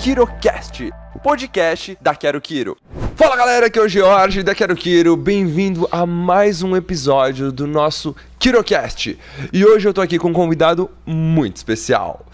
KiroCast, o podcast da Quero Kiro. Fala galera, aqui é o George da Quero Kiro, bem-vindo a mais um episódio do nosso KiroCast. E hoje eu tô aqui com um convidado muito especial.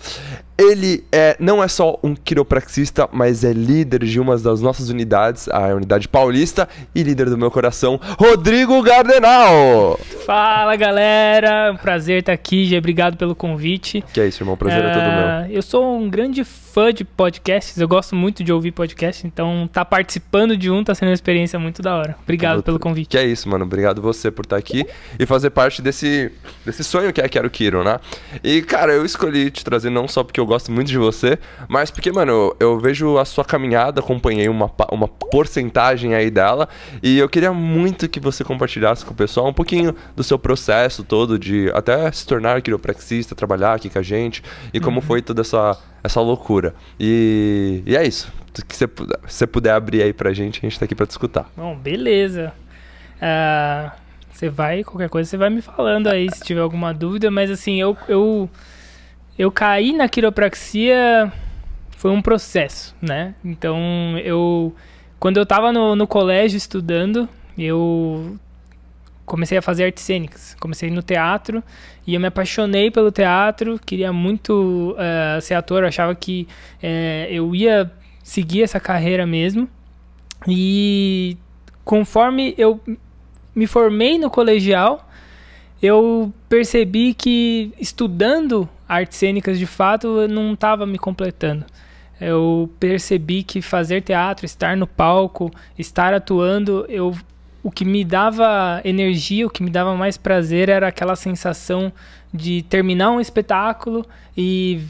Ele é, não é só um quiropraxista, mas é líder de uma das nossas unidades, a unidade paulista, e líder do meu coração, Rodrigo Gardenal! Fala galera, é um prazer estar aqui, já obrigado pelo convite. Que é isso, irmão, prazer é, é todo meu. É, eu sou um grande fã de podcasts, eu gosto muito de ouvir podcasts, então tá participando de um tá sendo uma experiência muito da hora. Obrigado eu, pelo convite. Que é isso, mano, obrigado você por estar tá aqui e fazer parte desse, desse sonho que é Quero Quiro, né? E cara, eu escolhi te trazer não só porque eu eu gosto muito de você, mas porque, mano, eu, eu vejo a sua caminhada, acompanhei uma, uma porcentagem aí dela, e eu queria muito que você compartilhasse com o pessoal um pouquinho do seu processo todo de até se tornar quiropraxista, trabalhar aqui com a gente, e como uhum. foi toda essa, essa loucura. E, e é isso. Que você, você puder abrir aí pra gente, a gente tá aqui pra te escutar. Bom, beleza. Uh, você vai, qualquer coisa, você vai me falando aí se tiver alguma dúvida, mas assim, eu, eu eu caí na quiropraxia foi um processo, né? Então eu quando eu estava no, no colégio estudando, eu comecei a fazer artes cênicas. Comecei no teatro e eu me apaixonei pelo teatro. Queria muito uh, ser ator, eu achava que uh, eu ia seguir essa carreira mesmo. E conforme eu me formei no colegial, eu percebi que estudando artes cênicas de fato não estava me completando. Eu percebi que fazer teatro, estar no palco, estar atuando, eu o que me dava energia, o que me dava mais prazer era aquela sensação de terminar um espetáculo e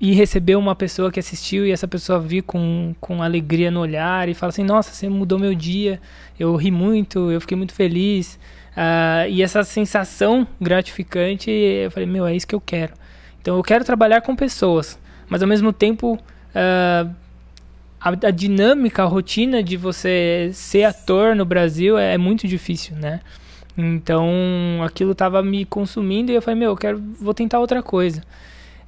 e receber uma pessoa que assistiu e essa pessoa vir com, com alegria no olhar e falar assim: Nossa, você mudou meu dia, eu ri muito, eu fiquei muito feliz. Uh, e essa sensação gratificante, eu falei: Meu, é isso que eu quero. Então eu quero trabalhar com pessoas, mas ao mesmo tempo uh, a, a, dinâmica, a rotina de você ser ator no Brasil é, é muito difícil, né? Então aquilo estava me consumindo e eu falei, meu, eu quero, vou tentar outra coisa.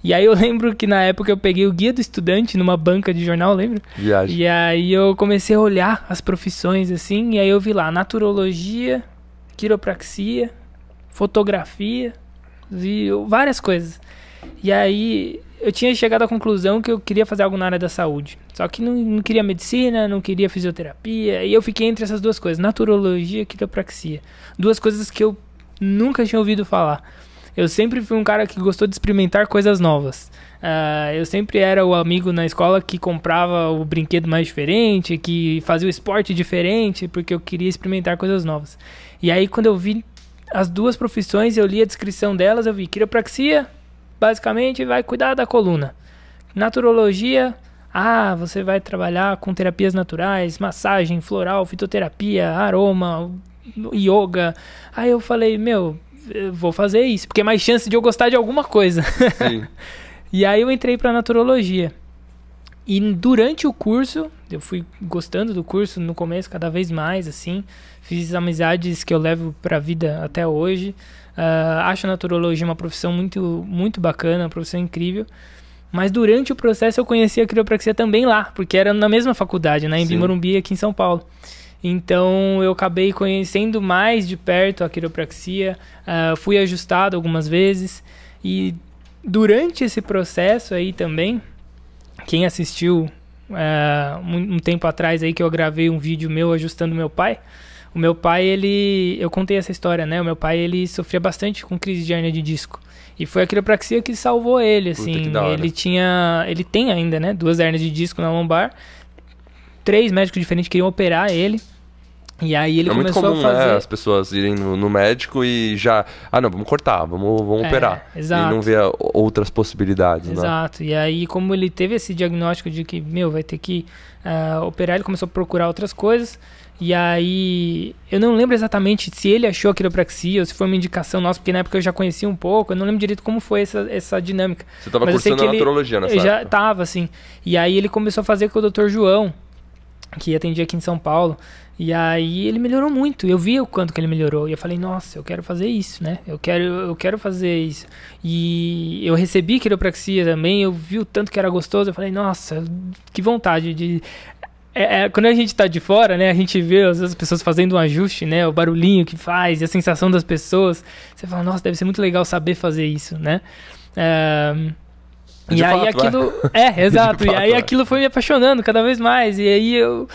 E aí eu lembro que na época eu peguei o guia do estudante numa banca de jornal, lembra? Viagem. E aí eu comecei a olhar as profissões assim, e aí eu vi lá naturologia, quiropraxia, fotografia, vi várias coisas. E aí eu tinha chegado à conclusão que eu queria fazer algo na área da saúde. Só que não, não queria medicina, não queria fisioterapia. E eu fiquei entre essas duas coisas, naturologia e quiropraxia. Duas coisas que eu nunca tinha ouvido falar. Eu sempre fui um cara que gostou de experimentar coisas novas. Uh, eu sempre era o amigo na escola que comprava o brinquedo mais diferente, que fazia o esporte diferente, porque eu queria experimentar coisas novas. E aí, quando eu vi as duas profissões, eu li a descrição delas, eu vi quiropraxia, basicamente vai cuidar da coluna. Naturologia, ah, você vai trabalhar com terapias naturais, massagem, floral, fitoterapia, aroma, yoga. Aí eu falei, meu, eu vou fazer isso, porque é mais chance de eu gostar de alguma coisa. e aí eu entrei para naturologia. E durante o curso, eu fui gostando do curso no começo cada vez mais, assim. Fiz amizades que eu levo para a vida até hoje. Uh, acho a naturologia uma profissão muito, muito bacana, uma profissão incrível. Mas durante o processo eu conheci a quiropraxia também lá, porque era na mesma faculdade, né, em Bimorumbi, aqui em São Paulo. Então eu acabei conhecendo mais de perto a quiropraxia, uh, fui ajustado algumas vezes. E durante esse processo aí também, quem assistiu uh, um, um tempo atrás aí que eu gravei um vídeo meu ajustando meu pai, o meu pai, ele. Eu contei essa história, né? O meu pai, ele sofria bastante com crise de hernia de disco. E foi a quiropraxia que salvou ele, assim. Ele tinha. Ele tem ainda, né? Duas hernias de disco na lombar. Três médicos diferentes queriam operar ele. E aí ele é começou comum, a né, fazer... É Né, as pessoas irem no, no, médico e já... Ah, não, vamos cortar, vamos, vamos é, operar. Exato. E não ver outras possibilidades, né? Exato. Né? E aí, como ele teve esse diagnóstico de que, meu, vai ter que uh, operar, ele começou a procurar outras coisas. E aí, eu não lembro exatamente se ele achou a quiropraxia ou se foi uma indicação nossa, porque na época eu já conhecia um pouco, eu não lembro direito como foi essa, essa dinâmica. Você estava cursando a naturologia nessa eu época? Já tava, assim. E aí ele começou a fazer com o Dr. João, que atendia aqui em São Paulo. E aí ele melhorou muito. Eu via o quanto que ele melhorou. E eu falei, nossa, eu quero fazer isso, né? Eu quero, eu quero fazer isso. E eu recebi quiropraxia também, eu vi o tanto que era gostoso. Eu falei, nossa, que vontade de é, é, quando a gente está de fora, né, a gente vê as pessoas fazendo um ajuste, né, o barulhinho que faz e a sensação das pessoas. Você fala, nossa, deve ser muito legal saber fazer isso, né? É, e aí fato, é. aquilo. É, é exato. Fato, e aí é. aquilo foi me apaixonando cada vez mais. E aí eu,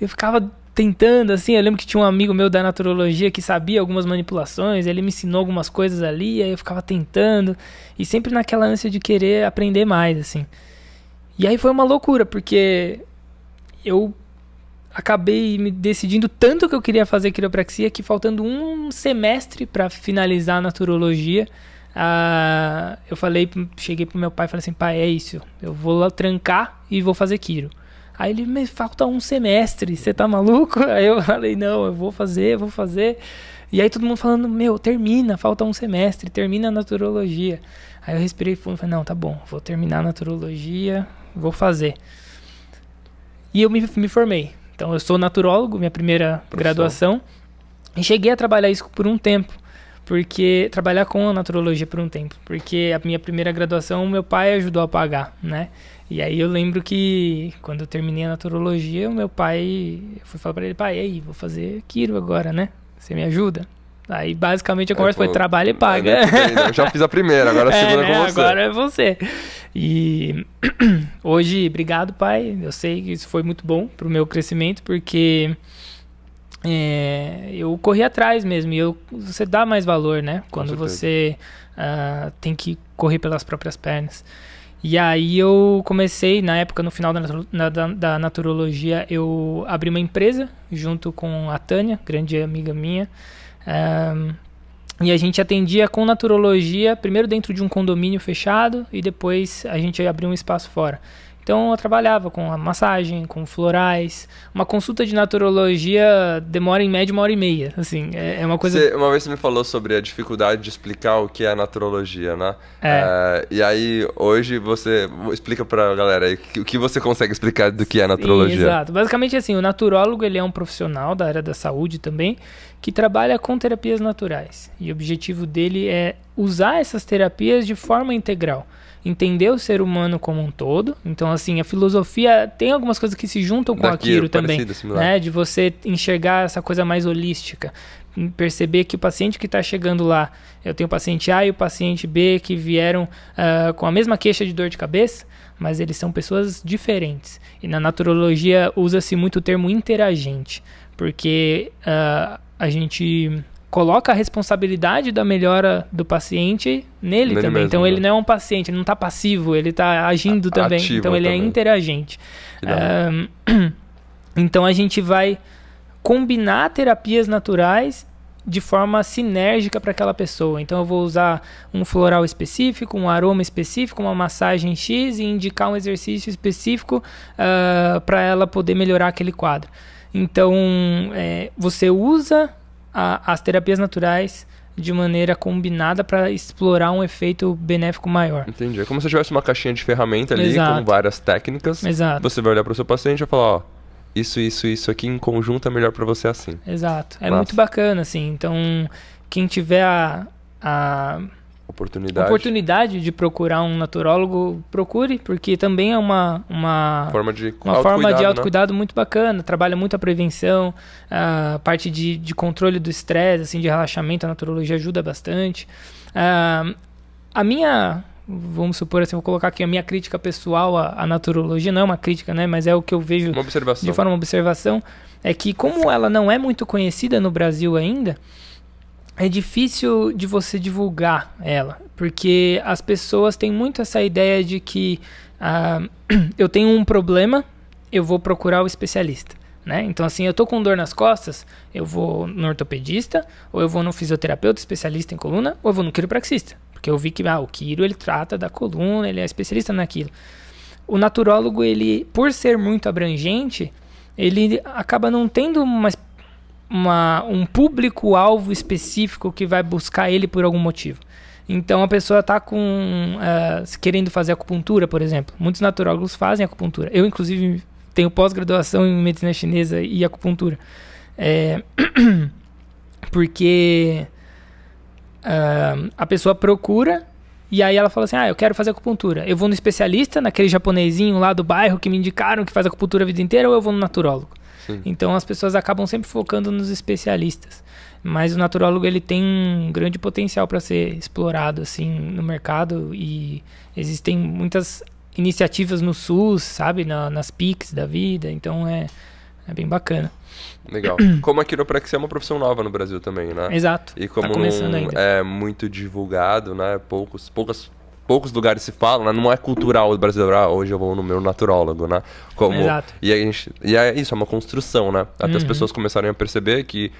eu ficava tentando, assim. Eu lembro que tinha um amigo meu da naturologia que sabia algumas manipulações, ele me ensinou algumas coisas ali, aí eu ficava tentando. E sempre naquela ânsia de querer aprender mais, assim. E aí foi uma loucura, porque eu acabei me decidindo tanto que eu queria fazer quiropraxia que faltando um semestre para finalizar a naturologia, ah, eu falei, cheguei pro meu pai e falei assim, pai, é isso, eu vou lá trancar e vou fazer quiro. Aí ele, me falta um semestre, você tá maluco? Aí eu falei, não, eu vou fazer, eu vou fazer. E aí todo mundo falando, meu, termina, falta um semestre, termina a naturologia. Aí eu respirei fundo e falei, não, tá bom, vou terminar a naturologia, vou fazer. E eu me, me formei. Então eu sou naturólogo, minha primeira Professor. graduação. E cheguei a trabalhar isso por um tempo. Porque trabalhar com a naturologia por um tempo, porque a minha primeira graduação meu pai ajudou a pagar, né? E aí eu lembro que quando eu terminei a naturologia, o meu pai, eu fui falar para ele, pai, aí, vou fazer quiro agora, né? Você me ajuda? Aí basicamente a conversa é, pô, foi trabalho e paga. É, né? eu já fiz a primeira, agora a segunda é, né? com você. Agora é você. E hoje, obrigado, pai. Eu sei que isso foi muito bom para o meu crescimento, porque é, eu corri atrás mesmo. E eu, você dá mais valor, né? Quando você uh, tem que correr pelas próprias pernas. E aí eu comecei, na época, no final da, na, da, da naturologia, eu abri uma empresa junto com a Tânia, grande amiga minha. Ah, e a gente atendia com naturologia, primeiro dentro de um condomínio fechado e depois a gente abriu um espaço fora. Então eu trabalhava com a massagem, com florais. Uma consulta de naturologia demora em média uma hora e meia, assim, é, é uma coisa... Você, uma vez você me falou sobre a dificuldade de explicar o que é a naturologia, né? É. Uh, e aí, hoje, você explica pra galera aí o que você consegue explicar do que é a naturologia. Sim, exato. Basicamente, assim, o naturólogo, ele é um profissional da área da saúde também, que trabalha com terapias naturais. E o objetivo dele é usar essas terapias de forma integral entender o ser humano como um todo. Então, assim, a filosofia tem algumas coisas que se juntam com aquilo também, parecido, né? De você enxergar essa coisa mais holística, perceber que o paciente que está chegando lá, eu tenho o paciente A e o paciente B que vieram uh, com a mesma queixa de dor de cabeça, mas eles são pessoas diferentes. E na naturologia usa-se muito o termo interagente, porque uh, a gente coloca a responsabilidade da melhora do paciente nele, também. então ele né? não é um paciente, ele não está passivo, ele está agindo a também. Então ele também. é interagente. Um, então a gente vai combinar terapias naturais de forma sinérgica para aquela pessoa. Então eu vou usar um floral específico, um aroma específico, uma massagem X e indicar um exercício específico uh, ah, para ela poder melhorar aquele quadro. Então é, você usa a, as terapias naturais de maneira combinada para explorar um efeito benéfico maior. Entendi. É como se tivesse uma caixinha de ferramenta ali Exato. com várias técnicas. Exato. Você vai olhar para o seu paciente e vai falar, ó, isso, isso, isso aqui em conjunto é melhor para você assim. Exato. É Nossa. muito bacana, assim. Então, quem tiver a, a Oportunidade. Oportunidade de procurar um naturólogo, procure, porque também é uma, uma forma de uma forma de autocuidado né? muito bacana. Trabalha muito a prevenção, a parte de, de controle do estresse, assim, de relaxamento. A naturologia ajuda bastante. a ah, a minha vamos supor assim, vou colocar aqui a minha crítica pessoal à, à, naturologia, não é uma crítica, né, mas é o que eu vejo de forma uma observação, é que como ela não é muito conhecida no Brasil ainda, é difícil de você divulgar ela, porque as pessoas têm muito essa ideia de que ah, eu tenho um problema, eu vou procurar o especialista. Né? Então, assim, eu tô com dor nas costas, eu vou no ortopedista, ou eu vou no fisioterapeuta especialista em coluna, ou eu vou no quiropraxista. Porque eu vi que ah, o quiro ele trata da coluna, ele é especialista naquilo. O naturólogo, ele, por ser muito abrangente, ele acaba não tendo uma, uma, um público-alvo específico que vai buscar ele por algum motivo. Então a pessoa está com uh, querendo fazer acupuntura, por exemplo. Muitos naturólogos fazem acupuntura. Eu, inclusive, tenho pós-graduação em medicina chinesa e acupuntura. É, porque uh, a pessoa procura e aí ela fala assim: Ah, eu quero fazer acupuntura. Eu vou no especialista, naquele japonesinho lá do bairro que me indicaram que faz acupuntura a vida inteira, ou eu vou no naturólogo? Então as pessoas acabam sempre focando nos especialistas. Mas o naturólogo ele tem um grande potencial para ser explorado assim no mercado e existem muitas iniciativas no SUS, sabe, Na, nas PICs da vida. Então é é bem bacana. Legal. Como a quiropraxia é uma profissão nova no Brasil também, né? Exato. E como tá não é muito divulgado, né? Poucos, poucas poucos lugares se falam, né? Não é cultural brasileiro, ah, hoje eu vou no meu naturólogo, né? Como, Exato. E, a gente, e é isso, é uma construção, né? Até uhum. as pessoas começarem a perceber que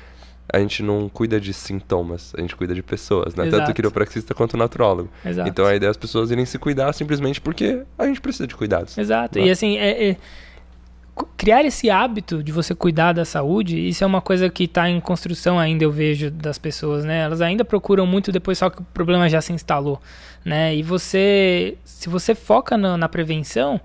a gente não cuida de sintomas, a gente cuida de pessoas, né? Exato. Tanto o quiropraxista quanto o naturólogo. Exato. Então é a ideia é as pessoas irem se cuidar simplesmente porque a gente precisa de cuidados. Exato. Né? E assim, é... é criar esse hábito de você cuidar da saúde, isso é uma coisa que está em construção ainda, eu vejo, das pessoas, né? Elas ainda procuram muito depois, só que o problema já se instalou, né? E você, se você foca no, na prevenção,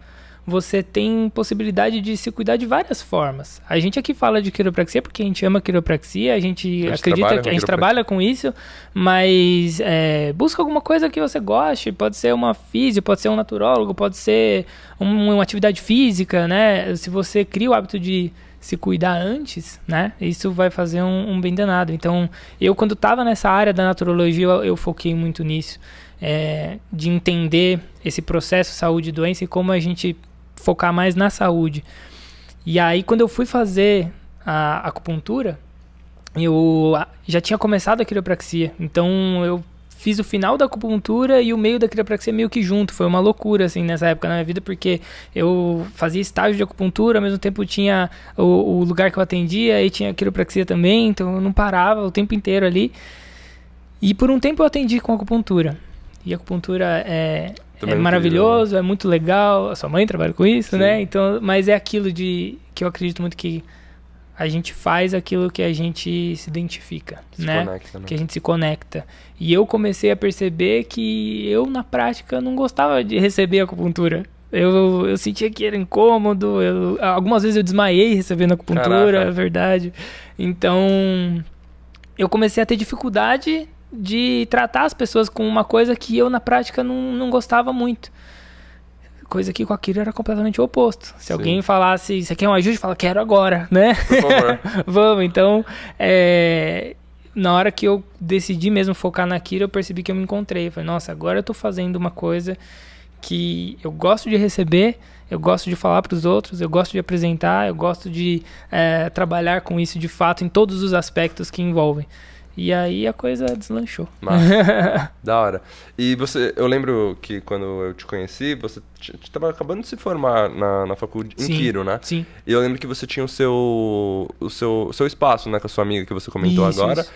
você tem possibilidade de se cuidar de várias formas. A gente aqui fala de quiropraxia porque a gente ama quiropraxia, a gente, a gente acredita que a gente trabalha com isso, mas é, busca alguma coisa que você goste. Pode ser uma física, pode ser um naturólogo, pode ser um, uma atividade física, né? Se você cria o hábito de se cuidar antes, né? Isso vai fazer um, um bem danado. Então, eu quando estava nessa área da naturologia, eu, eu foquei muito nisso, é, de entender esse processo saúde e doença e como a gente focar mais na saúde. E aí, quando eu fui fazer a acupuntura, eu já tinha começado a quiropraxia. Então, eu fiz o final da acupuntura e o meio da quiropraxia meio que junto. Foi uma loucura, assim, nessa época na minha vida, porque eu fazia estágio de acupuntura, ao mesmo tempo tinha o, o lugar que eu atendia e tinha quiropraxia também, então eu não parava o tempo inteiro ali. E por um tempo eu atendi com acupuntura. E acupuntura é, também é maravilhoso, né? é muito legal. A sua mãe trabalha com isso, né? Sim. né? Então, mas é aquilo de que eu acredito muito que a gente faz aquilo que a gente se identifica, se né? Conecta, né? Que a gente se conecta. E eu comecei a perceber que eu na prática não gostava de receber acupuntura. Eu, eu sentia que era incômodo, eu, algumas vezes eu desmaiei recebendo acupuntura, Caraca. é verdade. Então, eu comecei a ter dificuldade de tratar as pessoas com uma coisa que eu na prática não, não gostava muito. Coisa que com aquilo era completamente o oposto. Se Sim. alguém falasse, você quer é um ajuste? Fala, quero agora, né? Por favor. Vamos, então, é, na hora que eu decidi mesmo focar naquilo, eu percebi que eu me encontrei. Eu falei, nossa, agora eu tô fazendo uma coisa que eu gosto de receber, eu gosto de falar para os outros, eu gosto de apresentar, eu gosto de é, trabalhar com isso de fato em todos os aspectos que envolvem. E aí a coisa deslanchou. Massa. da hora. E você, eu lembro que quando eu te conheci, você estava acabando de se formar na, na faculdade em Quiro, né? Sim. E eu lembro que você tinha o seu, o seu, o seu espaço, né, com a sua amiga que você comentou isso, agora. Isso.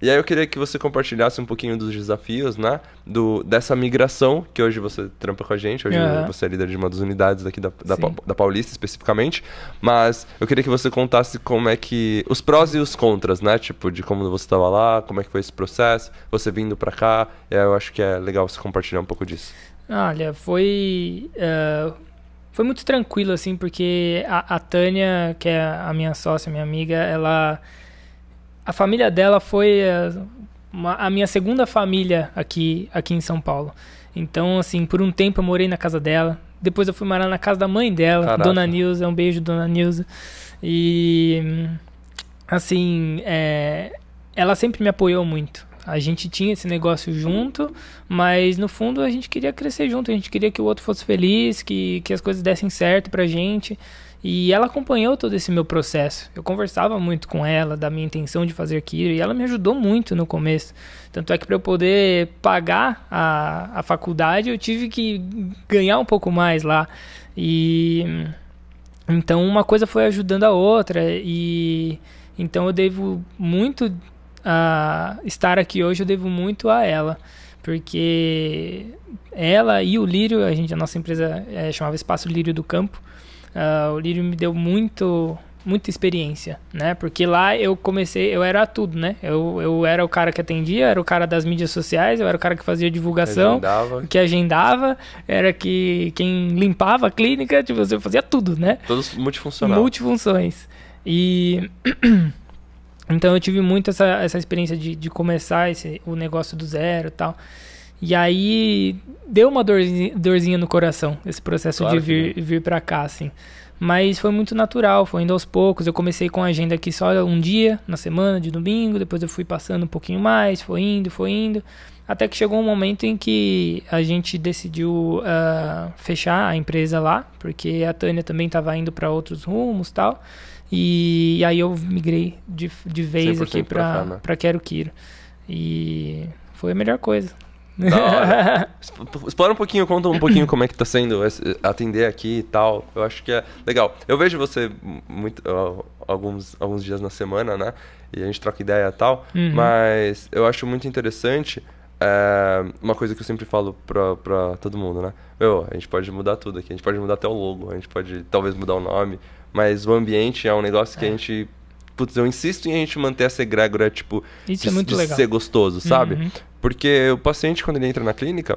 E aí eu queria que você compartilhasse um pouquinho dos desafios, né? Do, dessa migração, que hoje você trampa com a gente, hoje uhum. você é líder de uma das unidades aqui da, da, da, Paulista especificamente. Mas eu queria que você contasse como é que. Os prós e os contras, né? Tipo, de como você estava lá, como é que foi esse processo, você vindo para cá. eu acho que é legal você compartilhar um pouco disso. Olha, foi. Uh, foi muito tranquilo, assim, porque a, a Tânia, que é a minha sócia, minha amiga, ela a família dela foi a, eh, uma, a minha segunda família aqui, aqui em São Paulo. Então, assim, por um tempo eu morei na casa dela. Depois eu fui morar na casa da mãe dela, Caraca. Dona Nilza. Um beijo, Dona Nilza. E, assim, é, ela sempre me apoiou muito. A gente tinha esse negócio junto, mas no fundo a gente queria crescer junto, a gente queria que o outro fosse feliz, que, que as coisas dessem certo pra gente. E ela acompanhou todo esse meu processo. Eu conversava muito com ela da minha intenção de fazer Kiro e ela me ajudou muito no começo. Tanto é que para eu poder pagar a, a faculdade, eu tive que ganhar um pouco mais lá. E então uma coisa foi ajudando a outra e então eu devo muito a estar aqui hoje, eu devo muito a ela porque ela e o Lírio, a gente, a nossa empresa é, chamava Espaço Lírio do Campo, Uh, o Lírio me deu muito muita experiência, né? Porque lá eu comecei, eu era tudo, né? Eu, eu era o cara que atendia, era o cara das mídias sociais, eu era o cara que fazia divulgação, agendava. que agendava, era que quem limpava a clínica, tipo, eu fazia tudo, né? Todos multifuncional. Multifunções. E então eu tive muito essa, essa experiência de, de começar esse, o negócio do zero e tal. E aí deu uma dorzinha, dorzinha no coração esse processo claro de vir, vir para cá, assim. Mas foi muito natural, foi indo aos poucos. Eu comecei com a agenda aqui só um dia na semana, de domingo. Depois eu fui passando um pouquinho mais, foi indo, foi indo. Até que chegou um momento em que a gente decidiu uh, fechar a empresa lá, porque a Tânia também estava indo para outros rumos tal. E, e, aí eu migrei de, de vez aqui para né? Quero Quiro. E foi a melhor coisa. Explora um pouquinho, conta um pouquinho como é que tá sendo atender aqui e tal. Eu acho que é legal. Eu vejo você muito, alguns, alguns dias na semana, né? E a gente troca ideia e tal. Uhum. Mas eu acho muito interessante é, uma coisa que eu sempre falo pra, pra todo mundo, né? Meu, a gente pode mudar tudo aqui. A gente pode mudar até o logo. A gente pode talvez mudar o nome. Mas o ambiente é um negócio que é. a gente putz, eu insisto em a gente manter essa egrégora, tipo, Isso de, é muito de legal. ser gostoso, sabe? Uhum. Porque o paciente, quando ele entra na clínica,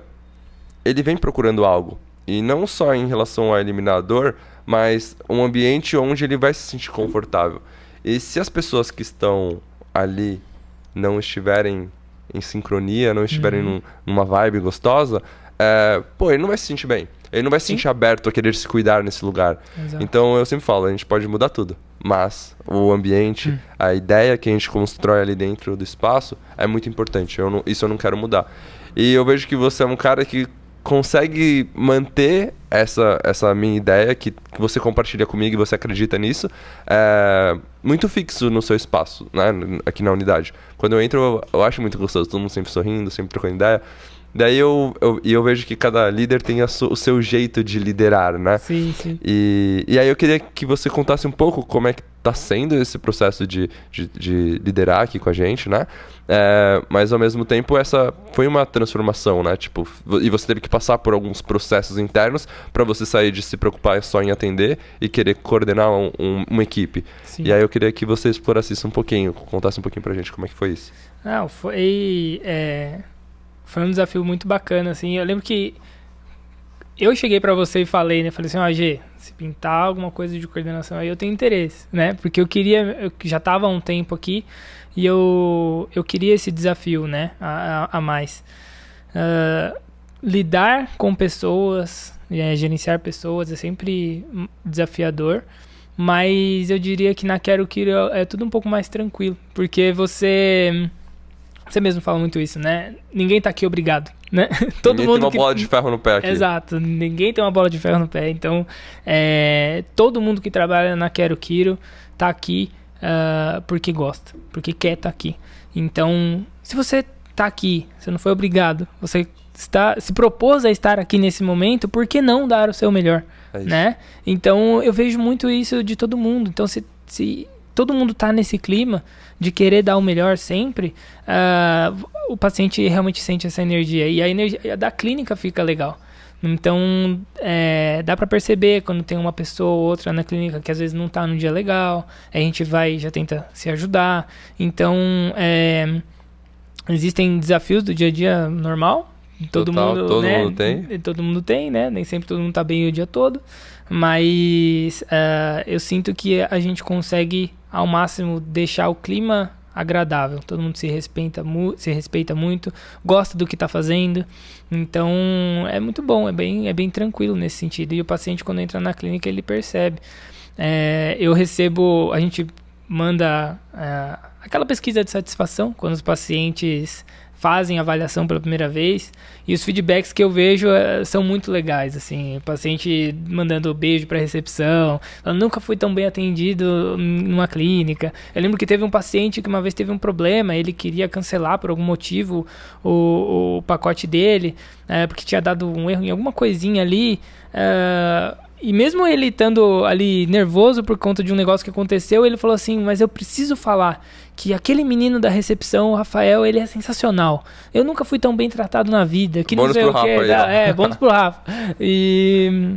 ele vem procurando algo. E não só em relação ao eliminador, mas um ambiente onde ele vai se sentir confortável. E se as pessoas que estão ali não estiverem em sincronia, não estiverem uhum. num, numa vibe gostosa, é, pô, ele não vai se sentir bem. Ele não vai se sentir aberto a querer se cuidar nesse lugar. Exato. Então eu sempre falo, a gente pode mudar tudo. Mas o ambiente, hum. a ideia que a gente constrói ali dentro do espaço é muito importante. Eu não, isso eu não quero mudar. E eu vejo que você é um cara que consegue manter essa, essa minha ideia que, que você compartilha comigo e você acredita nisso, é muito fixo no seu espaço, né? Aqui na unidade. Quando eu entro, eu, eu acho muito gostoso, todo mundo sempre sorrindo, sempre trocando ideia. Daí eu, eu, eu vejo que cada líder tem su, o seu jeito de liderar, né? Sim, sim. E, e aí eu queria que você contasse um pouco como é que tá sendo esse processo de, de, de liderar aqui com a gente, né? É, mas ao mesmo tempo essa foi uma transformação, né? Tipo, e você teve que passar por alguns processos internos para você sair de se preocupar só em atender e querer coordenar um, um, uma equipe. Sim. E aí eu queria que você explorasse isso um pouquinho, contasse um pouquinho pra gente como é que foi isso. Não, foi... É foi um desafio muito bacana, assim. Eu lembro que eu cheguei para você e falei, né? Falei assim, ó, ah, G, se pintar alguma coisa de coordenação aí, eu tenho interesse, né? Porque eu queria, eu já tava há um tempo aqui e eu, eu queria esse desafio, né? A, a, a mais. Uh, lidar com pessoas, é, gerenciar pessoas é sempre desafiador, mas eu diria que na Quero Que é, é tudo um pouco mais tranquilo, porque você você mesmo fala muito isso, né? Ninguém tá aqui obrigado. Né? Todo ninguém mundo tem uma que... bola de ferro no pé aqui. Exato, ninguém tem uma bola de ferro no pé. Então, é... todo mundo que trabalha na Quero Quiro tá aqui uh, porque gosta, porque quer estar tá aqui. Então, se você tá aqui, você não foi obrigado, você está, se propôs a estar aqui nesse momento, por que não dar o seu melhor? É né? Então, eu vejo muito isso de todo mundo. Então, se, se todo mundo está nesse clima de querer dar o melhor sempre, uh, o paciente realmente sente essa energia e a energia da clínica fica legal. Então, é, dá para perceber quando tem uma pessoa ou outra na clínica que às vezes não está no dia legal, a gente vai e já tenta se ajudar. Então, é, existem desafios do dia a dia normal, todo Total, mundo todo né? mundo tem todo mundo tem né nem sempre todo mundo tá bem o dia todo mas uh, eu sinto que a gente consegue ao máximo deixar o clima agradável. Todo mundo se respeita, se respeita muito, gosta do que está fazendo. Então é muito bom, é bem, é bem tranquilo nesse sentido. E o paciente, quando entra na clínica, ele percebe. É, eu recebo, a gente manda é, aquela pesquisa de satisfação quando os pacientes fazem avaliação pela primeira vez. E os feedbacks que eu vejo é, são muito legais, assim, o paciente mandando beijo para recepção, nunca foi tão bem atendido numa clínica. Eu lembro que teve um paciente que uma vez teve um problema, ele queria cancelar por algum motivo o, o pacote dele, é, porque tinha dado um erro em alguma coisinha ali. É, e mesmo ele estando ali nervoso por conta de um negócio que aconteceu, ele falou assim: Mas eu preciso falar que aquele menino da recepção, o Rafael, ele é sensacional. Eu nunca fui tão bem tratado na vida. Que bônus não sei pro o que, Rafa. É, é, bônus pro Rafa. E.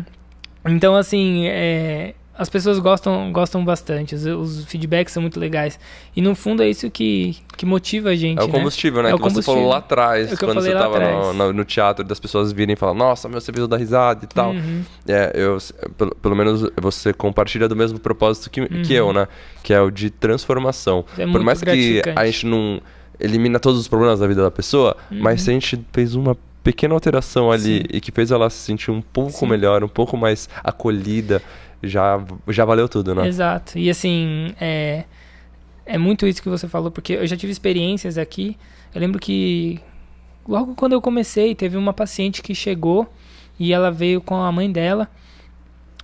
Então, assim, é, as pessoas gostam, gostam bastante, os, os, feedbacks são muito legais. E no fundo é isso que, que motiva a gente. É o né? combustível, né? né? É o que combustível. você falou lá atrás, é quando você estava no, no, teatro, das pessoas virem e falar, nossa, meu serviço da risada e tal. Uhum. É, eu, pelo, pelo, menos você compartilha do mesmo propósito que, uhum. que eu, né? Que é o de transformação. É Por mais que a gente não elimina todos os problemas da vida da pessoa, uhum. mas se a gente fez uma pequena alteração ali Sim. e que fez ela se sentir um pouco Sim. melhor, um pouco mais acolhida já, já valeu tudo, né? Exato. E assim, é, é muito isso que você falou, porque eu já tive experiências aqui. Eu lembro que logo quando eu comecei, teve uma paciente que chegou e ela veio com a mãe dela.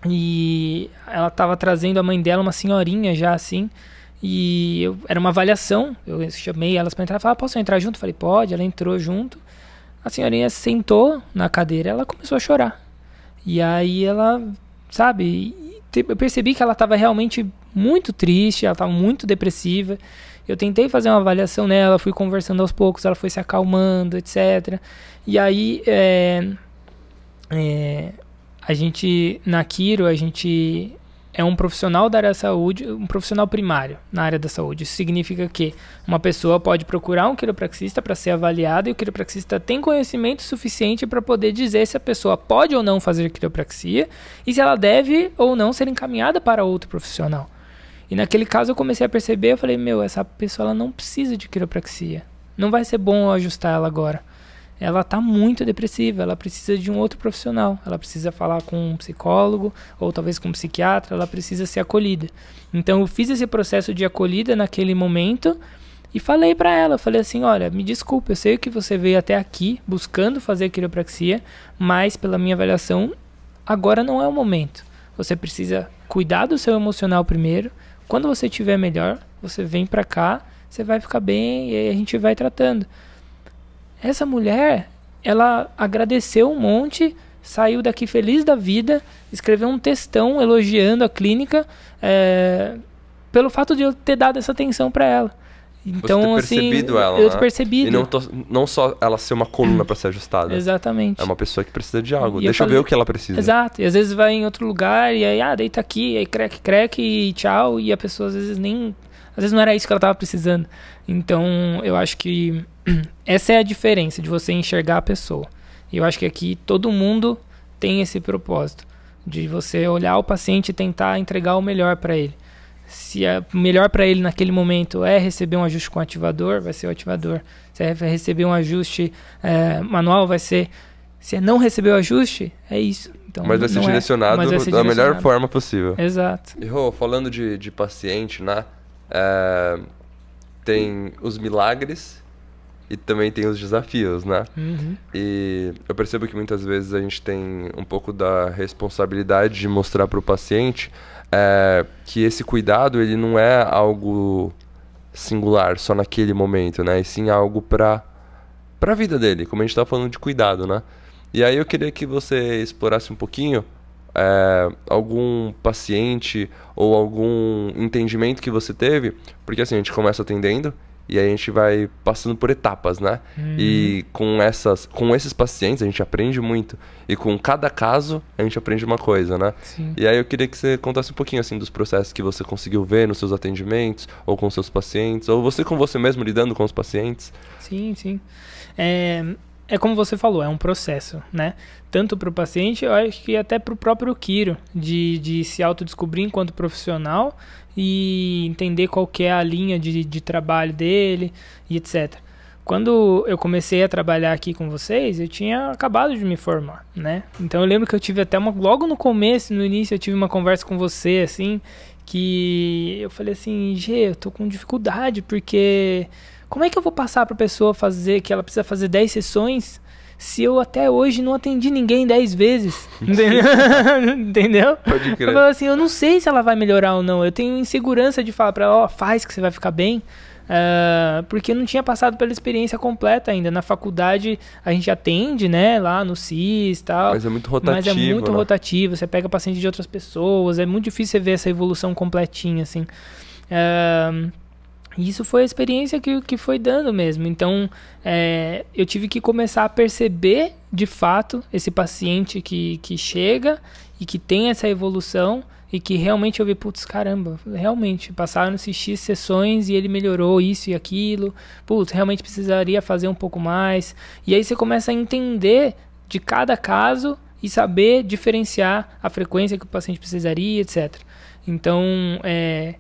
E ela estava trazendo a mãe dela, uma senhorinha já assim. E eu, era uma avaliação, eu chamei elas para entrar. Ela falou: ah, Posso entrar junto? Eu falei: Pode. Ela entrou junto. A senhorinha sentou na cadeira, ela começou a chorar. E aí ela, sabe, eu percebi que ela estava realmente muito triste, ela estava muito depressiva. Eu tentei fazer uma avaliação nela, fui conversando aos poucos, ela foi se acalmando, etc. E aí, é, é, a gente, na Kiro, a gente é um profissional da área da saúde, um profissional primário na área da saúde. Isso significa que uma pessoa pode procurar um quiropraxista para ser avaliada e o quiropraxista tem conhecimento suficiente para poder dizer se a pessoa pode ou não fazer quiropraxia e se ela deve ou não ser encaminhada para outro profissional. E naquele caso eu comecei a perceber, eu falei, meu, essa pessoa ela não precisa de quiropraxia. Não vai ser bom eu ajustar ela agora ela está muito depressiva, ela precisa de um outro profissional, ela precisa falar com um psicólogo ou talvez com um psiquiatra, ela precisa ser acolhida. Então eu fiz esse processo de acolhida naquele momento e falei para ela, falei assim, olha, me desculpe, eu sei que você veio até aqui buscando fazer quiropraxia, mas pela minha avaliação agora não é o momento. Você precisa cuidar do seu emocional primeiro. Quando você estiver melhor, você vem para cá, você vai ficar bem e aí a gente vai tratando. Essa mulher, ela agradeceu um monte, saiu daqui feliz da vida, escreveu um textão elogiando a clínica é, pelo fato de eu ter dado essa atenção para ela. Então, Você ter então, assim, percebido ela, eu né? percebi. E não, tô, não só ela ser uma coluna para ser ajustada. Exatamente. É uma pessoa que precisa de algo. E Deixa eu, falei... eu, ver o que ela precisa. Exato. E às vezes vai em outro lugar e aí, ah, deita aqui, aí creque, creque e tchau. E a pessoa às vezes nem. Às vezes não era isso que ela tava precisando. Então, eu acho que Essa é a diferença de você enxergar a pessoa. E eu acho que aqui todo mundo tem esse propósito de você olhar o paciente e tentar entregar o melhor para ele. Se é melhor para ele naquele momento é receber um ajuste com ativador, vai ser o ativador. Se é receber um ajuste é, manual, vai ser. Se é não receber o ajuste, é isso. Então, mas vai ser é, direcionado vai ser da melhor forma possível. Exato. E, Rô, falando de, de paciente, né? É, tem os milagres e também tem os desafios, né? Uhum. E eu percebo que muitas vezes a gente tem um pouco da responsabilidade de mostrar para o paciente é, que esse cuidado ele não é algo singular só naquele momento, né? E sim algo para para a vida dele, como a gente está falando de cuidado, né? E aí eu queria que você explorasse um pouquinho é, algum paciente ou algum entendimento que você teve, porque assim a gente começa atendendo e aí a gente vai passando por etapas, né? E uhum. com, essas, com esses pacientes a gente aprende muito. E com cada caso a gente aprende uma coisa, né? Sim. E aí eu queria que você contasse um pouquinho assim dos processos que você conseguiu ver nos seus atendimentos, ou com seus pacientes, ou você com você mesmo lidando com os pacientes. Sim, sim. É, é como você falou, é um processo, né? Tanto para o paciente, eu acho que até para o próprio Kiro, de, de se autodescobrir enquanto profissional e entender qual que é a linha de, de trabalho dele e etc. Quando eu comecei a trabalhar aqui com vocês, eu tinha acabado de me formar, né? Então eu lembro que eu tive até uma logo no começo, no início eu tive uma conversa com você assim, que eu falei assim, G, eu tô com dificuldade porque como é que eu vou passar para a pessoa fazer que ela precisa fazer 10 sessões se eu até hoje não atendi ninguém dez vezes? Entendeu? entendeu? Pode crer. Eu falo assim, eu não sei se ela vai melhorar ou não. Eu tenho insegurança de falar para ela, ó, oh, faz que você vai ficar bem. Uh, porque não tinha passado pela experiência completa ainda. Na faculdade a gente atende, né? Lá no CIS e tal. Mas é muito rotativo. Mas é muito né? rotativo. Você pega paciente de outras pessoas. É muito difícil você ver essa evolução completinha, assim. Uh, isso foi a experiência que, que foi dando mesmo. Então, é, eu tive que começar a perceber de fato esse paciente que, que chega e que tem essa evolução e que realmente eu vi, putz, caramba, realmente, passaram-se X sessões e ele melhorou isso e aquilo, putz, realmente precisaria fazer um pouco mais. E aí você começa a entender de cada caso e saber diferenciar a frequência que o paciente precisaria, etc. Então, é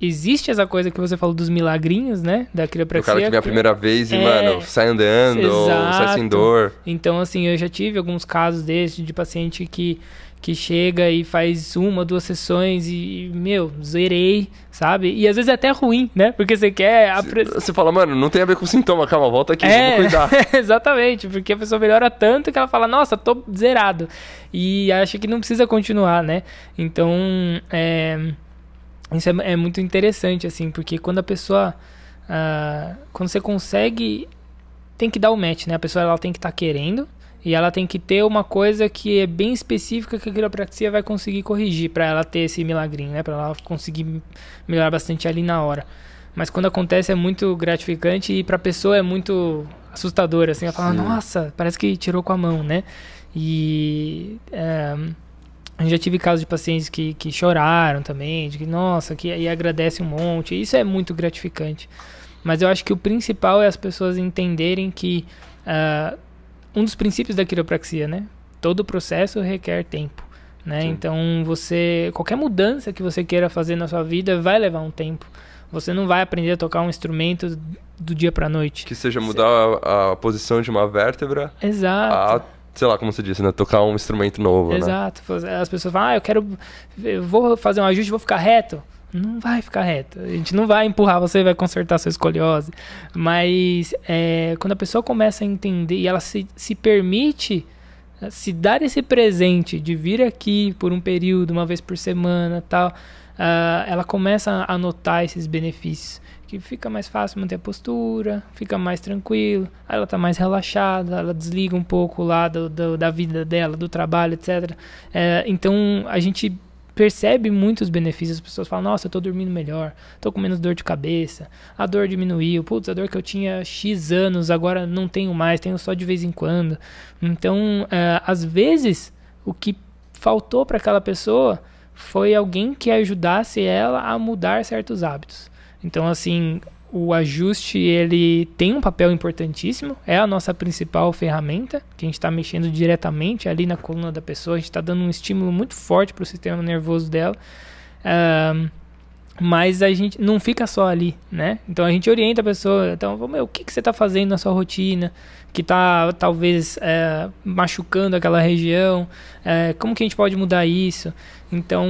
existe essa coisa que você falou dos milagrinhos, né? Da criopraxia. O cara que vem a primeira vez e, é... mano, sai andando, Exato. ou sai sem dor. Então, assim, eu já tive alguns casos desses de paciente que, que chega e faz uma, duas sessões e, meu, zerei, sabe? E às vezes é até ruim, né? Porque você quer... Apre... Você fala, mano, não tem a ver com sintoma, calma, volta aqui, é, vamos cuidar. exatamente, porque a pessoa melhora tanto que ela fala, nossa, tô zerado. E acha que não precisa continuar, né? Então, é isso é, é muito interessante, assim, porque quando a pessoa. Uh, quando você consegue. Tem que dar o match, né? A pessoa ela tem que estar tá querendo e ela tem que ter uma coisa que é bem específica que a quiropraxia vai conseguir corrigir para ela ter esse milagrinho, né? Para ela conseguir melhorar bastante ali na hora. Mas quando acontece é muito gratificante e para a pessoa é muito assustador, assim, ela fala, nossa, parece que tirou com a mão, né? E. Um, eh, eu já tive casos de pacientes que, que choraram também, de que, nossa, que aí agradece um monte. Isso é muito gratificante. Mas eu acho que o principal é as pessoas entenderem que uh, um dos princípios da quiropraxia, né? Todo processo requer tempo. Né? Então você. Qualquer mudança que você queira fazer na sua vida vai levar um tempo. Você não vai aprender a tocar um instrumento do dia para noite. Que seja mudar você... a, a, posição de uma vértebra. Exato. A sei lá como você disse, né? Tocar um instrumento novo. Né? Exato. Né? As pessoas falam, ah, eu quero. Eu vou fazer um ajuste, vou ficar reto. Não vai ficar reto. A gente não vai empurrar você, vai consertar sua escoliose. Mas é, quando a pessoa começa a entender e ela se, se permite né, se dar esse presente de vir aqui por um período, uma vez por semana tal, uh, ela começa a notar esses benefícios que fica mais fácil manter a postura, fica mais tranquilo, ela está mais relaxada, ela desliga um pouco lá do, do da vida dela, do trabalho, etc. É, então a gente percebe muitos benefícios, as pessoas falam, nossa, eu tô dormindo melhor, tô com menos dor de cabeça, a dor diminuiu, putz, a dor que eu tinha X anos, agora não tenho mais, tenho só de vez em quando. Então, é, às vezes, o que faltou para aquela pessoa foi alguém que ajudasse ela a mudar certos hábitos. Então, assim, o ajuste ele tem um papel importantíssimo, é a nossa principal ferramenta, que a gente está mexendo diretamente ali na coluna da pessoa, a gente está dando um estímulo muito forte para o sistema nervoso dela mas a gente não fica só ali, né? Então a gente orienta a pessoa, então, vamos, o que, que você está fazendo na sua rotina, que está talvez é, machucando aquela região, é, como que a gente pode mudar isso? Então,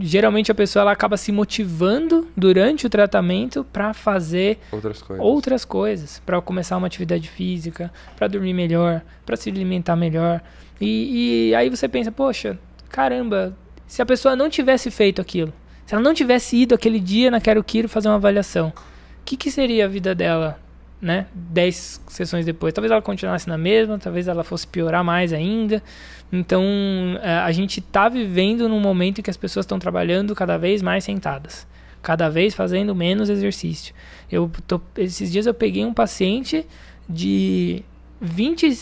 geralmente a pessoa ela acaba se motivando durante o tratamento para fazer outras coisas, outras coisas para começar uma atividade física, para dormir melhor, para se alimentar melhor. E, e aí você pensa, poxa, caramba, se a pessoa não tivesse feito aquilo se ela não tivesse ido aquele dia na Quero Quiro fazer uma avaliação, o que, que seria a vida dela, né? Dez sessões depois. Talvez ela continuasse na mesma, talvez ela fosse piorar mais ainda. Então, é, a gente está vivendo num momento em que as pessoas estão trabalhando cada vez mais sentadas. Cada vez fazendo menos exercício. Eu tô, esses dias eu peguei um paciente de 20,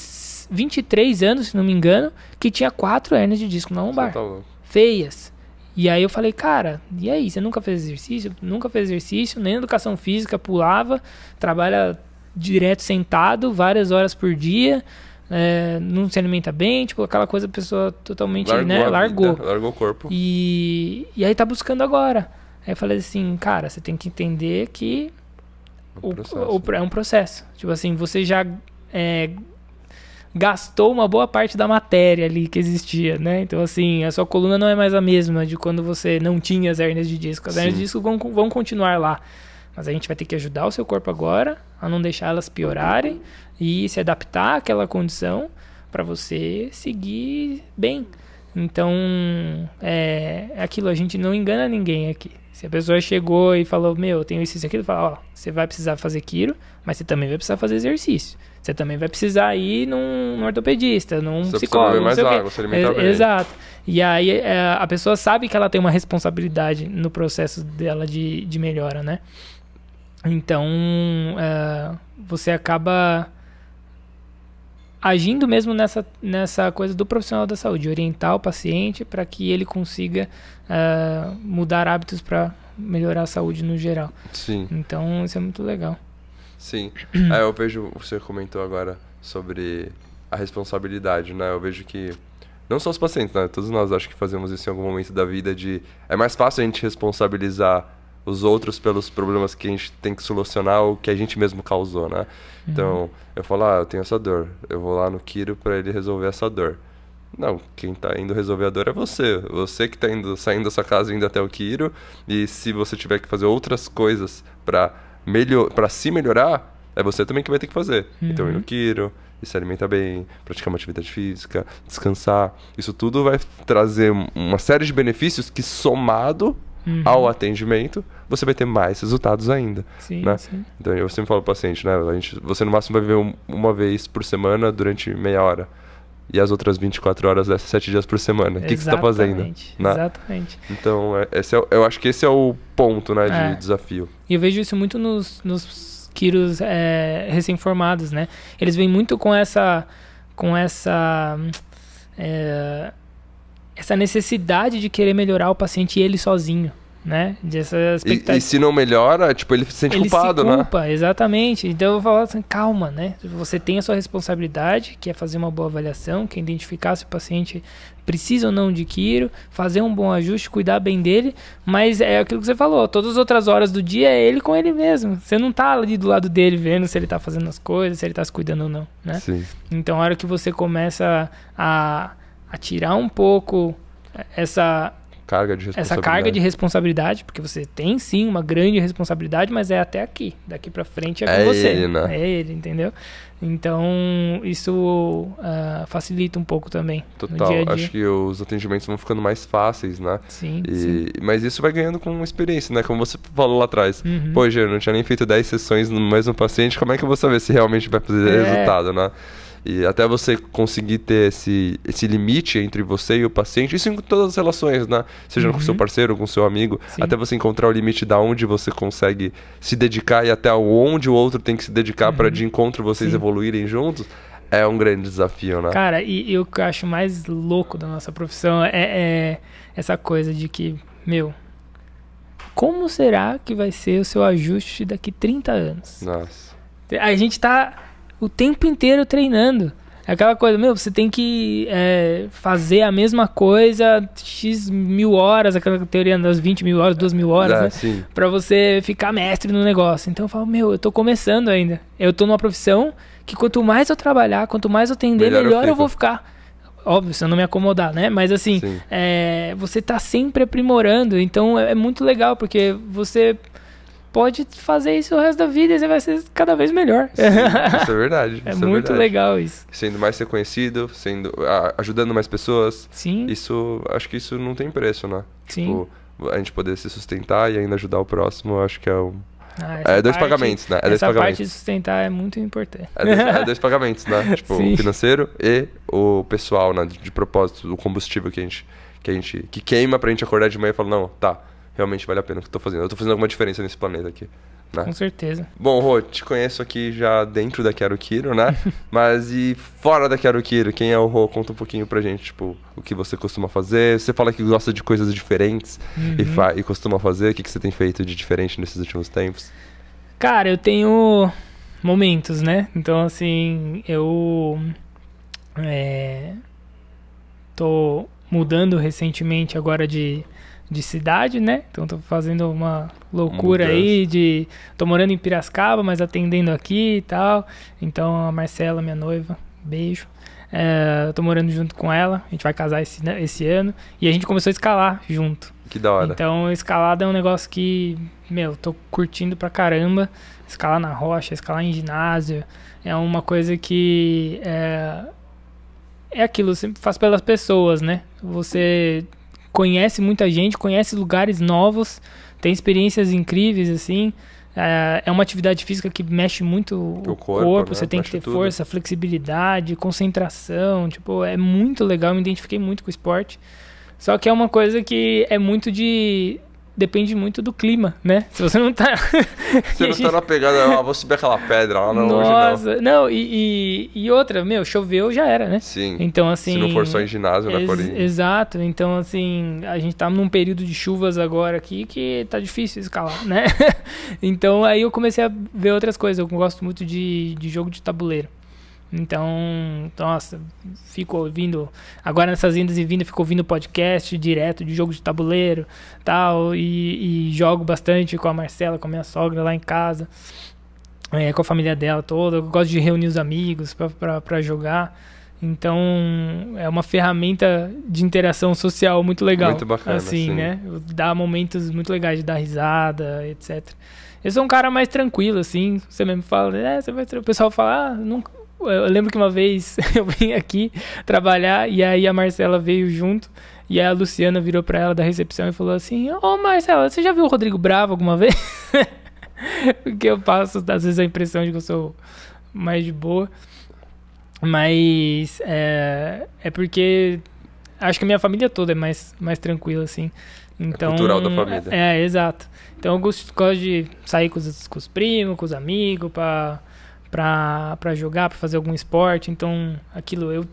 23 anos, se não me engano, que tinha quatro hernias de disco na lombar. Tá feias. E aí eu falei, cara, e aí? Você nunca fez exercício? Nunca fez exercício, nem educação física, pulava, trabalha direto sentado, várias horas por dia, é, não se alimenta bem, tipo, aquela coisa a pessoa totalmente, largou né, largou. Vida, largou o corpo. E, e aí tá buscando agora. Aí eu falei assim, cara, você tem que entender que o, o, é um processo. Tipo assim, você já é, gastou uma boa parte da matéria ali que existia, né? Então, assim, a sua coluna não é mais a mesma de quando você não tinha as hernias de disco. As Sim. hernias de disco vão, vão continuar lá. Mas a gente vai ter que ajudar o seu corpo agora a não deixar elas piorarem e se adaptar àquela condição para você seguir bem. Então, é, é aquilo, a gente não engana ninguém aqui. Se a pessoa chegou e falou, meu, eu tenho isso e aquilo, fala, ó, você vai precisar fazer quiro, mas você também vai precisar fazer exercício. Você também vai precisar ir num, num ortopedista, num você psicólogo. Você mais água, você alimentar é, bem. Exato. E aí é, a pessoa sabe que ela tem uma responsabilidade no processo dela de, de melhora, né? Então, é, você acaba agindo mesmo nessa, nessa coisa do profissional da saúde, orientar o paciente para que ele consiga é, mudar hábitos para melhorar a saúde no geral. Sim. Então, isso é muito legal. Sim. é, eu vejo, você comentou agora sobre a responsabilidade, né? Eu vejo que não só os pacientes, né? Todos nós acho que fazemos isso em algum momento da vida de é mais fácil a gente responsabilizar os outros pelos problemas que a gente tem que solucionar ou que a gente mesmo causou, né? Uhum. Então, eu falo, ah, eu tenho essa dor. Eu vou lá no Kiro para ele resolver essa dor. Não, quem está indo resolver a dor é você. Você que está indo, saindo da sua casa e indo até o Kiro. E se você tiver que fazer outras coisas para melhor, para se melhorar, é você também que vai ter que fazer. Então, uhum. Então, ir no quiro, se alimentar bem, praticar uma atividade física, descansar. Isso tudo vai trazer uma série de benefícios que, somado uhum. ao atendimento, você vai ter mais resultados ainda. Sim, né? sim. Então, eu sempre falo para o paciente, né? A gente, você no máximo vai viver um, uma vez por semana durante meia hora e as outras 24 horas dessas 7 dias por semana. O que, que você está fazendo? Né? Exatamente. Então, é, esse é, eu acho que esse é o ponto né, de é. desafio. E eu vejo isso muito nos, nos Kiros é, recém-formados, né? Eles vêm muito com essa. com essa. É, essa necessidade de querer melhorar o paciente e ele sozinho né? Dessa expectativa. E, e, se não melhora, tipo, ele se sente ele culpado, se né? culpa, né? exatamente. Então eu vou falar assim, calma, né? Você tem a sua responsabilidade, que é fazer uma boa avaliação, que é identificar se o paciente precisa ou não de quiro, fazer um bom ajuste, cuidar bem dele, mas é aquilo que você falou, todas as outras horas do dia é ele com ele mesmo. Você não tá ali do lado dele vendo se ele tá fazendo as coisas, se ele tá se cuidando ou não, né? Sim. Então a hora que você começa a, a tirar um pouco essa carga de responsabilidade. Essa carga de responsabilidade, porque você tem sim uma grande responsabilidade, mas é até aqui. Daqui para frente é com é você. Ele, né? É ele, entendeu? Então, isso uh, facilita um pouco também. Total. Dia dia. Acho que os atendimentos vão ficando mais fáceis, né? Sim, e, sim. Mas isso vai ganhando com experiência, né? Como você falou lá atrás. Uhum. Pô, Gê, não tinha nem feito 10 sessões no mesmo paciente. Como é que eu vou saber se realmente vai fazer é. resultado, né? E até você conseguir ter esse, esse limite entre você e o paciente, isso em todas as relações, né? Seja uhum. com seu uhum. parceiro, com seu amigo, Sim. até você encontrar o limite da onde você consegue se dedicar e até onde o outro tem que se dedicar uhum. para de encontro vocês Sim. evoluírem juntos. É um grande desafio, né? Cara, e, e o que eu acho mais louco da nossa profissão é, é essa coisa de que, meu, como será que vai ser o seu ajuste daqui 30 anos? Nossa. A gente tá o tempo inteiro treinando. é Aquela coisa, meu, você tem que é, fazer a mesma coisa X mil horas, aquela teoria das 20 mil horas, 2 mil horas, ah, né? Sim. Pra você ficar mestre no negócio. Então eu falo, meu, eu tô começando ainda. Eu tô numa profissão que quanto mais eu trabalhar, quanto mais eu atender, melhor, melhor eu, eu vou ficar óbvio, se eu não me acomodar, né? Mas assim, é, você tá sempre aprimorando, então é, é, muito legal, porque você pode fazer isso o resto da vida e você vai ser cada vez melhor. Sim, isso é verdade. é, é muito é verdade. legal isso. Sendo mais reconhecido, sendo ajudando mais pessoas. Sim. Isso, acho que isso não tem preço, né? Sim. Tipo, a gente poder se sustentar e ainda ajudar o próximo, acho que é um ah, é dois parte, pagamentos, né? É essa parte de sustentar é muito importante. É dois, é dois pagamentos, né? Tipo, Sim. o financeiro e o pessoal, né? De, de propósito, o combustível que a gente, que a gente que queima pra gente acordar de manhã e falar, não, tá, realmente vale a pena o que eu tô fazendo. Eu tô fazendo alguma diferença nesse planeta aqui. Né? Com certeza. Bom, Rô, te conheço aqui já dentro da Quero Kiro, né? Mas e fora da Quero Kiro, Quem é o Rô? Conta um pouquinho pra gente, tipo, o que você costuma fazer. Você fala que gosta de coisas diferentes uhum. e, fa e costuma fazer. O que, que você tem feito de diferente nesses últimos tempos? Cara, eu tenho momentos, né? Então, assim, eu. É, tô mudando recentemente agora de, de cidade, né? Então tô fazendo uma loucura Mudança. aí de. tô morando em Piracicaba, mas atendendo aqui e tal. Então a Marcela, minha noiva, beijo. É, tô morando junto com ela, a gente vai casar esse, né, esse ano. E a gente começou a escalar junto. Que da hora. Então, escalada é um negócio que, meu, tô curtindo pra caramba. Escalar na rocha, escalar em ginásio. É uma coisa que é, é aquilo, você faz pelas pessoas, né? Você conhece muita gente, conhece lugares novos, tem experiências incríveis, assim. É, é uma atividade física que mexe muito o, o corpo, corpo né? você tem mexe que ter tudo. força, flexibilidade, concentração, tipo, é muito legal, eu me identifiquei muito com o esporte. Só que é uma coisa que é muito de depende muito do clima, né? Se você não tá. você não tá gente... tá na pegada, ó, ah, vou subir aquela pedra lá no Nossa, hoje, não. não, e, e, e, outra, meu, choveu já era, né? Sim. Então, assim. Se não for só em ginásio, né, Corinha? Exato. Então, assim, a gente tá num período de chuvas agora aqui que tá difícil escalar, né? então aí eu comecei a ver outras coisas. Eu gosto muito de, de jogo de tabuleiro. Então, nossa, fico ouvindo. Agora nessas indas e vindas, fico ouvindo podcast direto de jogo de tabuleiro tal. E, e, jogo bastante com a Marcela, com a minha sogra lá em casa, é, com a família dela toda. Eu gosto de reunir os amigos para jogar. Então, é uma ferramenta de interação social muito legal. Muito bacana. Assim, sim. né? Dá momentos muito legais de dar risada, etc. Eu sou um cara mais tranquilo, assim. Você mesmo fala, é, você vai. O pessoal fala, ah, nunca eu lembro que uma vez eu vim aqui trabalhar e aí a Marcela veio junto e a Luciana virou para ela da recepção e falou assim: "Ô oh, Marcela, você já viu o Rodrigo Bravo alguma vez?" Porque eu passo às vezes a impressão de que eu sou mais de boa. Mas é, é porque acho que a minha família toda é mais, mais tranquila, assim. É então, é cultural da família. É, é, exato. Então eu gosto, de sair com os, com os primos, com os amigos, pra para jogar, para fazer algum esporte. Então, aquilo eu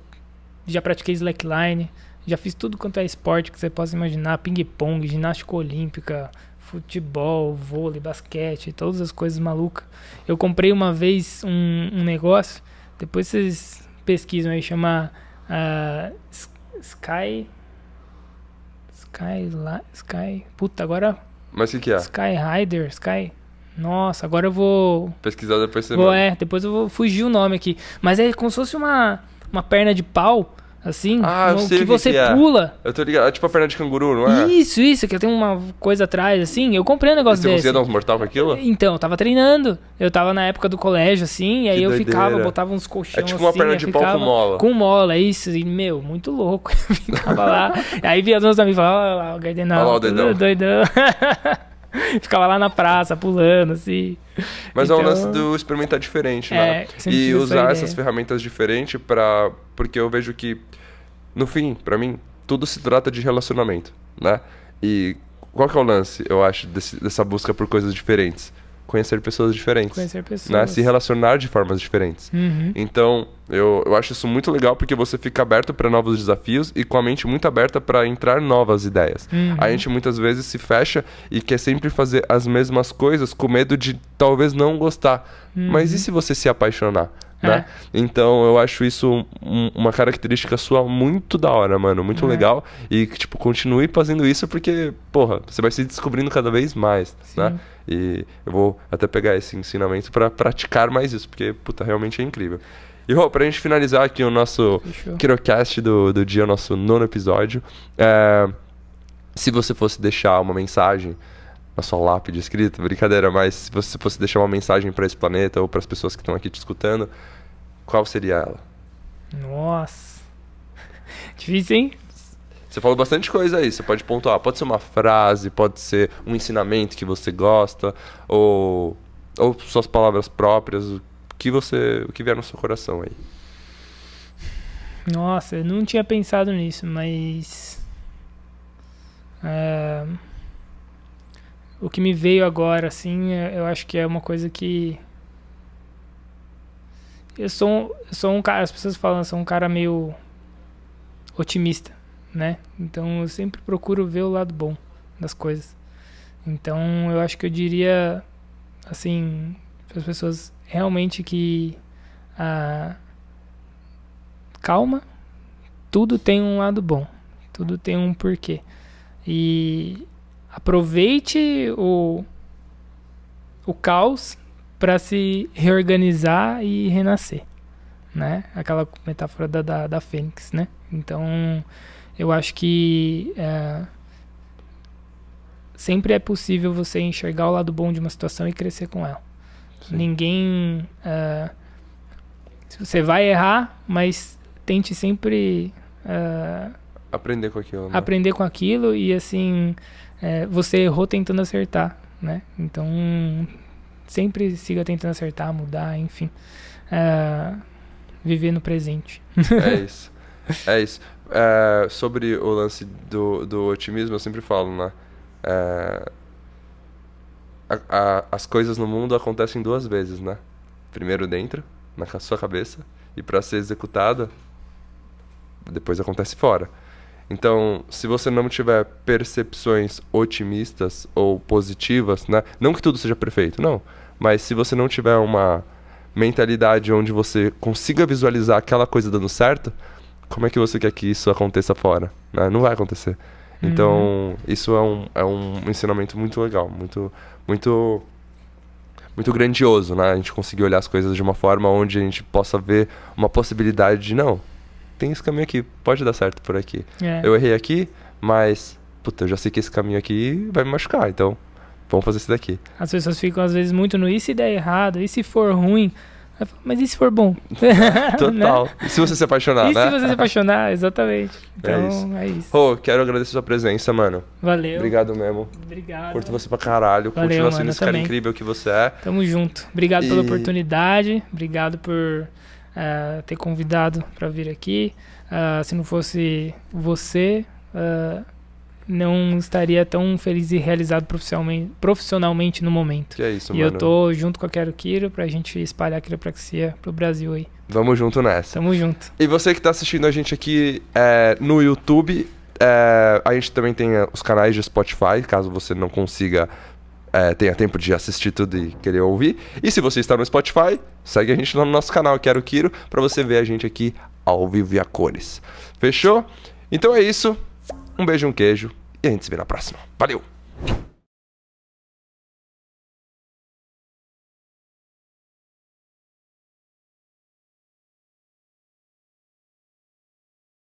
já pratiquei slackline, já fiz tudo quanto é esporte que você possa imaginar, ping-pong, ginástica olímpica, futebol, vôlei, basquete, todas as coisas malucas. Eu comprei uma vez um, um negócio, depois vocês pesquisam aí, chama uh, Sky... Sky... Sky... Puta, agora... Mas o que, que é? Sky Rider, Sky... Nossa, agora eu vou. Pesquisar depois você vou, vai. É, depois eu vou fugir o nome aqui. Mas é como se fosse uma, uma perna de pau. Assim, ah, no, que, que você que é. pula. Eu tô ligado, é tipo a perna de canguru, não é? Isso, isso, que tem uma coisa atrás, assim. Eu comprei um negócio e você desse. Você conseguia dar uns mortal com aquilo? Então, eu tava treinando. Eu tava na época do colégio, assim, e aí que eu doideira. ficava, botava uns colchões. É tipo uma assim, perna de pau com mola. Com mola, isso. E, meu, muito louco. Eu ficava lá. aí via meus amigos e falavam, olha lá, o Gardenal. Olha lá o dedão. Doidão. Ficava lá na praça, pulando, assim. Mas então, é o um lance então, do experimentar diferente, né? É, e usar essas ferramentas diferentes para Porque eu vejo que, no fim, para mim, tudo se trata de relacionamento, né? E qual que é o lance, eu acho, desse, dessa busca por coisas diferentes? conhecer pessoas diferentes. Conhecer pessoas. Né? Se relacionar de formas diferentes. Uhum. Então, eu, eu acho isso muito legal porque você fica aberto para novos desafios e com a mente muito aberta para entrar novas ideias. Uhum. A gente muitas vezes se fecha e quer sempre fazer as mesmas coisas com medo de talvez não gostar. Uhum. Mas e se você se apaixonar? É. Né? É. Então eu acho isso uma característica sua muito da hora, mano. Muito é. legal. E, tipo, continue fazendo isso porque, porra, você vai se descobrindo cada vez mais, Sim. né? E eu vou até pegar esse ensinamento para praticar mais isso, porque, puta, realmente é incrível. E, Rô, pra gente finalizar aqui o nosso Fechou. Quirocast do, do dia, o nosso nono episódio, é, se você fosse deixar uma mensagem na sua lápide escrita, brincadeira, mas se você fosse deixar uma mensagem para esse planeta ou para as pessoas que estão aqui te escutando, qual seria ela? Nossa. Difícil, hein? Você falou bastante coisa aí, você pode pontuar. Pode ser uma frase, pode ser um ensinamento que você gosta, ou, ou suas palavras próprias, o que você. o que vier no seu coração aí. Nossa, eu não tinha pensado nisso, mas. É, o que me veio agora, assim, é, eu acho que é uma coisa que. Eu sou, eu sou um cara, as pessoas falam, eu sou um cara meio otimista né? Então eu sempre procuro ver o lado bom das coisas. Então eu acho que eu diria assim para as pessoas realmente que a ah, calma, tudo tem um lado bom, tudo tem um porquê. E aproveite o o caos para se reorganizar e renascer, né? Aquela metáfora da, da, da fênix, né? Então eu acho que é, sempre é possível você enxergar o lado bom de uma situação e crescer com ela. Sim. Ninguém. É, você vai errar, mas tente sempre. É, aprender com aquilo. Né? Aprender com aquilo e assim. É, você errou tentando acertar, né? Então. Sempre siga tentando acertar, mudar, enfim. É, viver no presente. É isso. É isso é, sobre o lance do, do otimismo, eu sempre falo, né? É, a, a, as coisas no mundo acontecem duas vezes, né? Primeiro dentro, na sua cabeça, e para ser executada, depois acontece fora. Então, se você não tiver percepções otimistas ou positivas, né? Não que tudo seja perfeito, não. Mas se você não tiver uma mentalidade onde você consiga visualizar aquela coisa dando certo, como é que você quer que isso aconteça fora? Né? Não vai acontecer. Então, uhum. isso é um, é um ensinamento muito legal, muito, muito, muito grandioso, né? A gente conseguir olhar as coisas de uma forma onde a gente possa ver uma possibilidade de, não, tem esse caminho aqui, pode dar certo por aqui. É. Eu errei aqui, mas, puta, eu já sei que esse caminho aqui vai me machucar, então vamos fazer isso daqui. As pessoas ficam, às vezes, muito no e se der errado, e se for ruim? Aí falo, mas e se for bom? Total. né? E se você se apaixonar, e né? E se você se apaixonar, exatamente. É então, é isso. É isso. Oh, quero agradecer sua presença, mano. Valeu. Obrigado mesmo. Obrigado. Curto você pra caralho. Valeu, Continua mano, sendo esse também. cara incrível que você é. Tamo junto. Obrigado e... pela oportunidade. Obrigado por uh, ter convidado pra vir aqui. Uh, se não fosse você, uh, não estaria tão feliz e realizado profissionalmente, profissionalmente no momento. Que é isso, e mano. eu tô junto com a Quero Quiro pra gente espalhar a quiropraxia pro Brasil aí. Vamos junto nessa. Tamo junto. E você que tá assistindo a gente aqui é, no YouTube, é, a gente também tem é, os canais de Spotify, caso você não consiga é, tenha tempo de assistir tudo e querer ouvir. E se você está no Spotify, segue a gente lá no nosso canal, Quero Quiro, para você ver a gente aqui ao vivo e a cores. Fechou? Então é isso. Um beijo, um queijo e a gente se vê na próxima. Valeu!